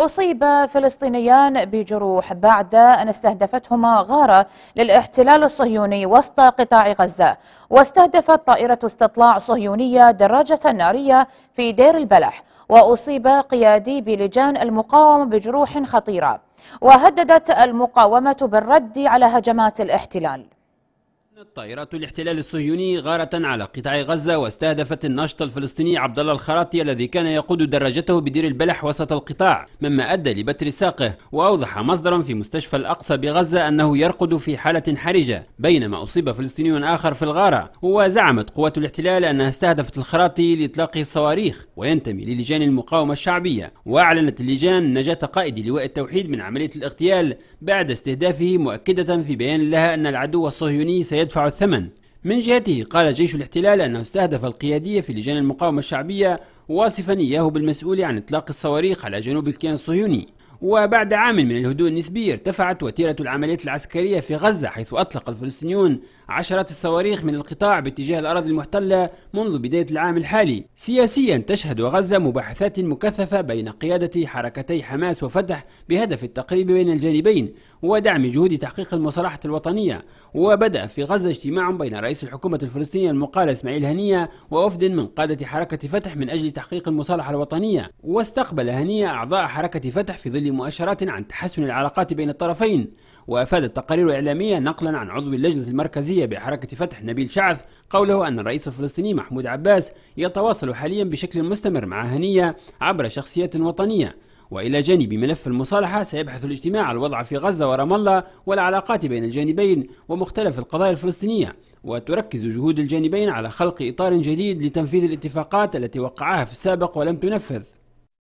أصيب فلسطينيان بجروح بعد أن استهدفتهما غارة للاحتلال الصهيوني وسط قطاع غزة واستهدفت طائرة استطلاع صهيونية دراجة نارية في دير البلح وأصيب قيادي بلجان المقاومة بجروح خطيرة وهددت المقاومة بالرد على هجمات الاحتلال طائرات الاحتلال الصهيوني غارة على قطاع غزة واستهدفت الناشط الفلسطيني عبد الله الخراطي الذي كان يقود دراجته بدير البلح وسط القطاع مما أدى لبتر ساقه وأوضح مصدرا في مستشفى الأقصى بغزة أنه يرقد في حالة حرجة بينما أصيب فلسطيني آخر في الغارة وزعمت قوات الاحتلال أنها استهدفت الخراطي لإطلاق الصواريخ وينتمي للجان المقاومة الشعبية وأعلنت اللجان نجاة قائد لواء التوحيد من عملية الاغتيال بعد استهدافه مؤكدة في بيان لها أن العدو الصهيوني سي يدفع الثمن من جهته قال جيش الاحتلال أنه استهدف القيادية في لجان المقاومة الشعبية واصفا إياه بالمسؤول عن إطلاق الصواريخ على جنوب الكيان الصهيوني وبعد عام من الهدوء النسبي ارتفعت وتيرة العمليات العسكرية في غزة حيث أطلق الفلسطينيون عشرات الصواريخ من القطاع باتجاه الأراضي المحتلة منذ بداية العام الحالي سياسيا تشهد غزة مباحثات مكثفة بين قيادة حركتي حماس وفتح بهدف التقريب بين الجانبين ودعم جهود تحقيق المصالحة الوطنية وبدأ في غزة اجتماع بين رئيس الحكومة الفلسطينية المقال إسماعيل هنية ووفد من قادة حركة فتح من أجل تحقيق المصالحة الوطنية واستقبل هنية أعضاء حركة فتح في ظل مؤشرات عن تحسن العلاقات بين الطرفين وأفادت تقارير إعلامية نقلا عن عضو اللجنة المركزية بحركة فتح نبيل شعث قوله أن الرئيس الفلسطيني محمود عباس يتواصل حاليا بشكل مستمر مع هنية عبر شخصيات وطنية وإلى جانب ملف المصالحة سيبحث الاجتماع الوضع في غزة ورام الله والعلاقات بين الجانبين ومختلف القضايا الفلسطينية وتركز جهود الجانبين على خلق إطار جديد لتنفيذ الاتفاقات التي وقعها في السابق ولم تنفذ